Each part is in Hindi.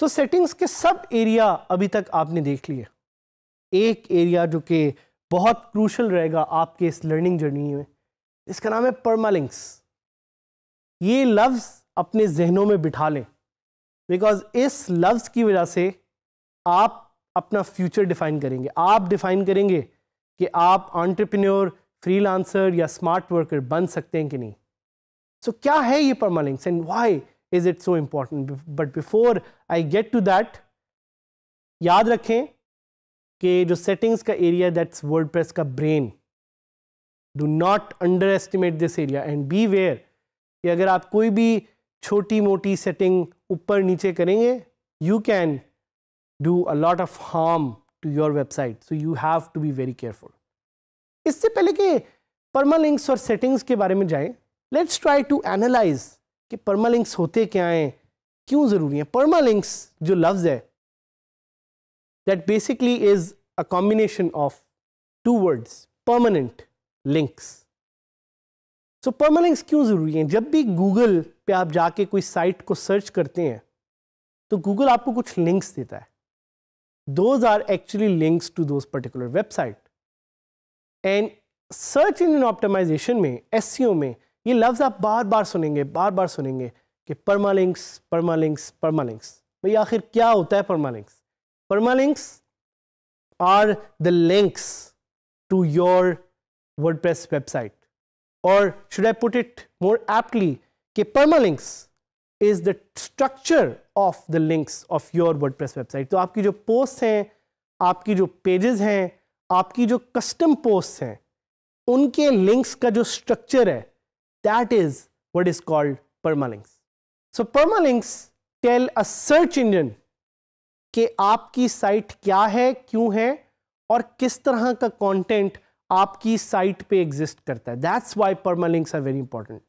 सो so, सेटिंग्स के सब एरिया अभी तक आपने देख लिए एक एरिया जो कि बहुत क्रूशल रहेगा आपके इस लर्निंग जर्नी में इसका नाम है परमालिंक्स ये लफ्ज़ अपने जहनों में बिठा लें बिकॉज इस लफ्ज़ की वजह से आप अपना फ्यूचर डिफ़ाइन करेंगे आप डिफ़ाइन करेंगे कि आप ऑन्टरप्रन्योर फ्रीलांसर या स्मार्ट वर्कर बन सकते हैं कि नहीं सो so, क्या है ये permalinks and why is it so important but before I get to that याद रखें कि जो सेटिंग्स का एरिया दैट्स वर्डप्रेस का brain do not underestimate this area and beware कि अगर आप कोई भी छोटी मोटी सेटिंग ऊपर नीचे करेंगे you can do a lot of harm to your website so you have to be very careful इससे पहले कि परमालिंक्स और सेटिंग्स के बारे में जाएं लेट्स ट्राई टू एनालाइज कि परमालिंक्स होते क्या हैं क्यों ज़रूरी हैं परमालिंक्स जो लफ्ज़ है that basically is a combination of two words permanent links. So permalinks क्यों ज़रूरी है जब भी गूगल पे आप जाके कोई साइट को सर्च करते हैं तो गूगल आपको कुछ लिंक्स देता है those are actually links to those particular website and search engine optimisation में एस e में ये लफ्ज़ आप बार बार सुनेंगे बार बार सुनेंगे कि परमालिंक्स परमालिंक्स परमालिंक्स भाई आखिर क्या होता है permalinks Permalinks are the links to your WordPress website. Or should I put it more aptly, ke permalinks is the structure of the links of your WordPress website. to aapki jo posts hain aapki jo pages hain aapki jo custom posts hain unke links ka jo structure hai that is what is called permalinks. So permalinks tell a search engine कि आपकी साइट क्या है क्यों है और किस तरह का कंटेंट आपकी साइट पे एग्जिस्ट करता है that's why permalinks are very important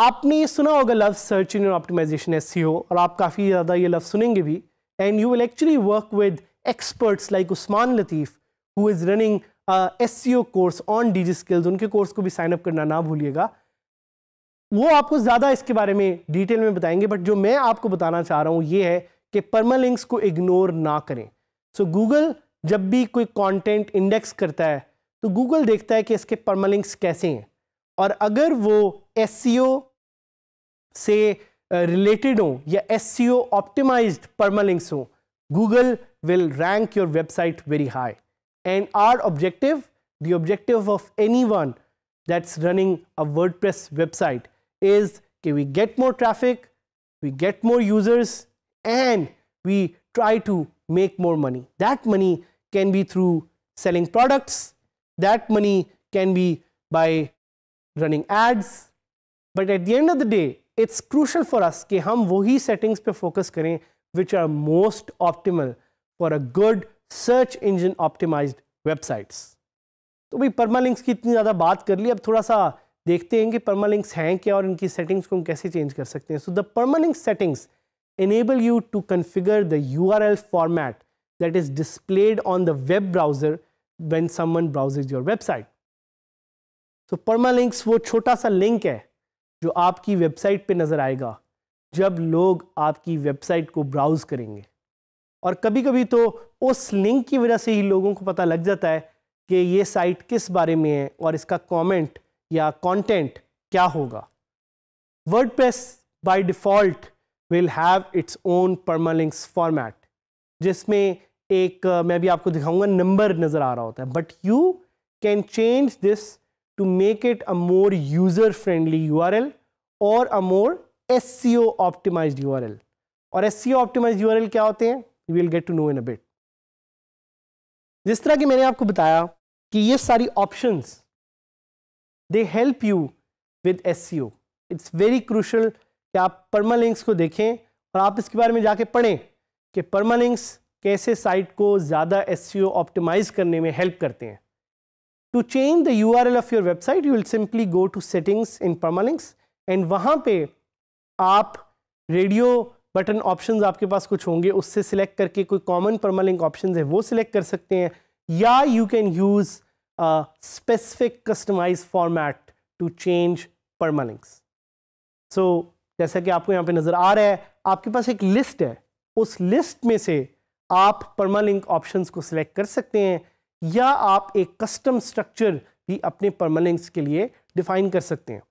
आपने ये सुना होगा लव सर्च इन ऑप्टिमाइजेशन एस और आप काफ़ी ज़्यादा ये लव सुनेंगे भी and you will actually work with experts like Usman Latif who is running S course on D G skills उनके कोर्स को भी साइन अप करना ना भूलिएगा वो आपको ज़्यादा इसके बारे में डिटेल में बताएंगे बट जो मैं आपको बताना चाह रहा हूँ ये है कि परमालिंक्स को इग्नोर ना करें सो so, गूगल जब भी कोई कंटेंट इंडेक्स करता है तो गूगल देखता है कि इसके परमालिंक्स कैसे हैं और अगर वो एस e से रिलेटेड हो या S E O optimised permalinks हों Google will rank your website very high and our objective of any one that's running a WordPress website is के we get more traffic we get more users and we try to make more money. That money can be through selling products, that money can be by running ads. But at the end of the day, it's crucial for us ke hum वही settings pe focus kare which are most optimal for a good search engine optimized websites. तो भाई permalinks की इतनी ज़्यादा बात कर ली अब थोड़ा सा देखते हैं कि permalinks हैं क्या और इनकी settings को हम कैसे change कर सकते हैं. So the permalink settings enable you to configure the URL format that is displayed on the web browser when someone browses your website. तो permalinks वो छोटा सा लिंक है जो आपकी वेबसाइट पे नज़र आएगा जब लोग आपकी वेबसाइट को ब्राउज़ करेंगे और कभी कभी तो उस लिंक की वजह से ही लोगों को पता लग जाता है कि ये साइट किस बारे में है और इसका कमेंट या कंटेंट क्या होगा WordPress by default will have its own permalinks format जिसमें एक मैं भी आपको दिखाऊंगा नंबर नज़र आ रहा होता है but you can change this to make it a more user friendly U or a more S E O optimise U or S E O optimise U क्या होते हैं you will get to know in a bit जिस तरह की मैंने आपको बताया कि ये सारी options they help you with S E O it's very crucial कि आप परमालिंक्स को देखें और आप इसके बारे में जाके पढ़ें कि परमालिंक्स कैसे साइट को ज़्यादा एस ऑप्टिमाइज e करने में हेल्प करते हैं to change the U R L of your website you will simply go to settings in permalinks and वहाँ पे आप रेडियो बटन ऑप्शंस आपके पास कुछ होंगे उससे सिलेक्ट करके कोई कॉमन परमालिंक ऑप्शन है वो सिलेक्ट कर सकते हैं या you can use specific customise format to change permalinks so जैसा कि आपको यहाँ पे नज़र आ रहा है आपके पास एक लिस्ट है उस लिस्ट में से आप परमालिंक ऑप्शंस को सिलेक्ट कर सकते हैं या आप एक कस्टम स्ट्रक्चर भी अपने परमालिंक्स के लिए डिफाइन कर सकते हैं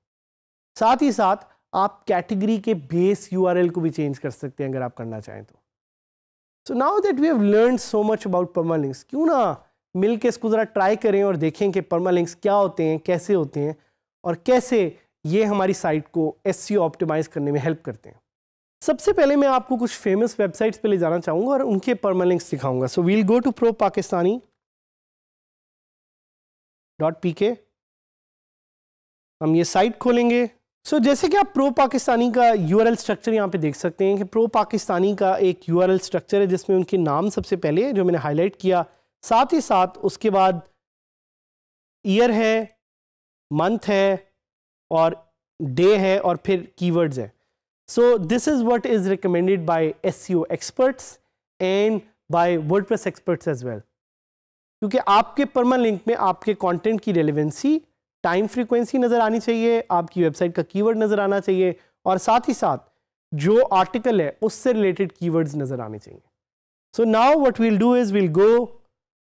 साथ ही साथ आप कैटेगरी के बेस यूआरएल को भी चेंज कर सकते हैं अगर आप करना चाहें तो so now that we have learn so much about permalinks क्यों ना मिलकर इसको ज़रा ट्राई करें और देखें कि परमालिंक्स क्या होते हैं कैसे होते हैं और कैसे ये हमारी साइट को एस ऑप्टिमाइज e करने में हेल्प करते हैं सबसे पहले मैं आपको कुछ फेमस वेबसाइट्स पे ले जाना चाहूंगा और उनके परमालिंक्स दिखाऊंगा so we'll go to pro Pakistani dot P K हम ये साइट खोलेंगे सो so, जैसे कि आप प्रो पाकिस्तानी का यू स्ट्रक्चर यहाँ पे देख सकते हैं कि प्रो पाकिस्तानी का एक यू स्ट्रक्चर है जिसमें उनके नाम सबसे पहले जो मैंने हाईलाइट किया साथ ही साथ उसके बाद ईयर है मंथ है और डे है और फिर कीवर्ड्स है so this is what is recommended by SEO experts and by WordPress experts as well क्योंकि आपके परमा लिंक में आपके कंटेंट की रेलिवेंसी टाइम फ्रीक्वेंसी नज़र आनी चाहिए आपकी वेबसाइट का कीवर्ड नज़र आना चाहिए और साथ ही साथ जो आर्टिकल है उससे रिलेटेड कीवर्ड्स नज़र आने चाहिए so now what we'll do is we'll go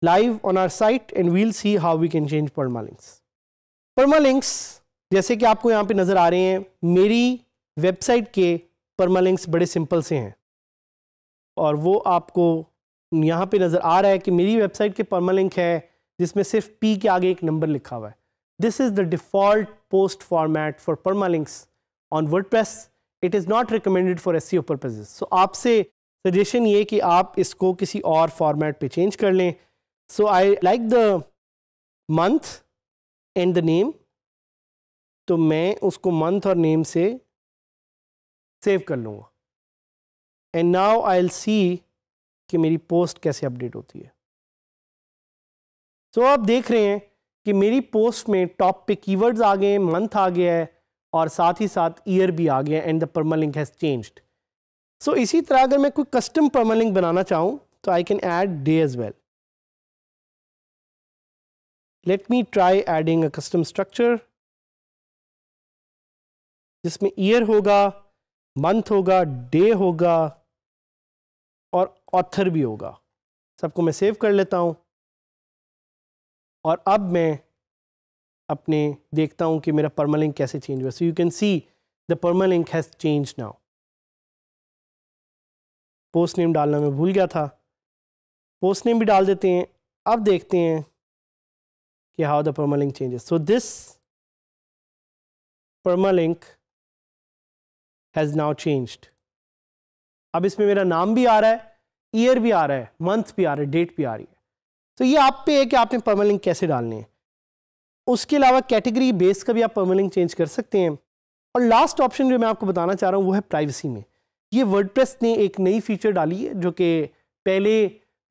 live on our site and we'll see how we can change permalinks permalinks जैसे कि आपको यहाँ पे नज़र आ रहे हैं मेरी वेबसाइट के परमालिंक्स बड़े सिंपल से हैं और वो आपको यहाँ पे नज़र आ रहा है कि मेरी वेबसाइट के परमालिंक है जिसमें सिर्फ पी के आगे एक नंबर लिखा हुआ है this is the default post format for permalinks on press it is not recommended for S E purposes so आपसे सजेशन ये कि आप इसको किसी और फॉर्मेट पे चेंज कर लें so I like the month and the name तो मैं उसको मंथ और नेम से सेव कर लूँगा and now I'll see कि मेरी पोस्ट कैसे अपडेट होती है सो so, आप देख रहे हैं कि मेरी पोस्ट में टॉप पे कीवर्ड्स आ गए हैं मंथ आ गया है और साथ ही साथ ईयर भी आ गया and the permalink has changed so इसी तरह अगर मैं कोई कस्टम परमालिंक बनाना चाहूँ तो I can add day as well let me try adding a custom structure जिसमें ईयर होगा मंथ होगा डे होगा और ऑथर भी होगा सबको मैं सेव कर लेता हूँ और अब मैं अपने देखता हूँ कि मेरा परमालिंक कैसे चेंज हुआ so you can see the permalink has change now post name डालना मैं भूल गया था पोस्ट नेम भी डाल देते हैं अब देखते हैं कि how the permalink changes so this permalink has now changed अब इसमें मेरा नाम भी आ रहा है ईयर भी आ रहा है मंथ भी आ रहा है डेट भी आ रही है तो ये आप पे है कि आपने परमालिंग कैसे डालनी है उसके अलावा कैटेगरी बेस का भी आप परमालिंग चेंज कर सकते हैं और लास्ट ऑप्शन जो मैं आपको बताना चाह रहा हूँ वो है प्राइवेसी में ये वर्ड ने एक नई फीचर डाली है जो कि पहले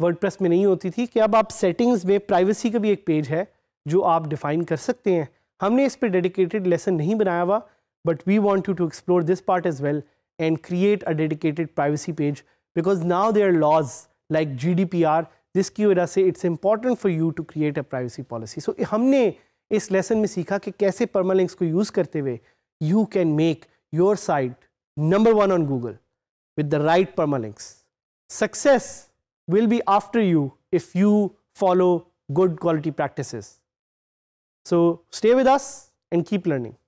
वर्ड में नहीं होती थी कि अब आप सेटिंग्स में प्राइवेसी का भी एक पेज है जो आप डिफ़ाइन कर सकते हैं हमने इस पर डेडिकेटेड लेसन नहीं बनाया हुआ but we want you to explore this part as well and create a dedicated privacy page because now there are laws like GDPR जिसकी वजह से it's important for you to create a privacy policy so हमने इस लेसन में सीखा कि कैसे परमालिंक्स को यूज़ करते हुए you can make your site number one on Google with the right permalinks success will be after you if you follow good quality practices. So stay with us and keep learning.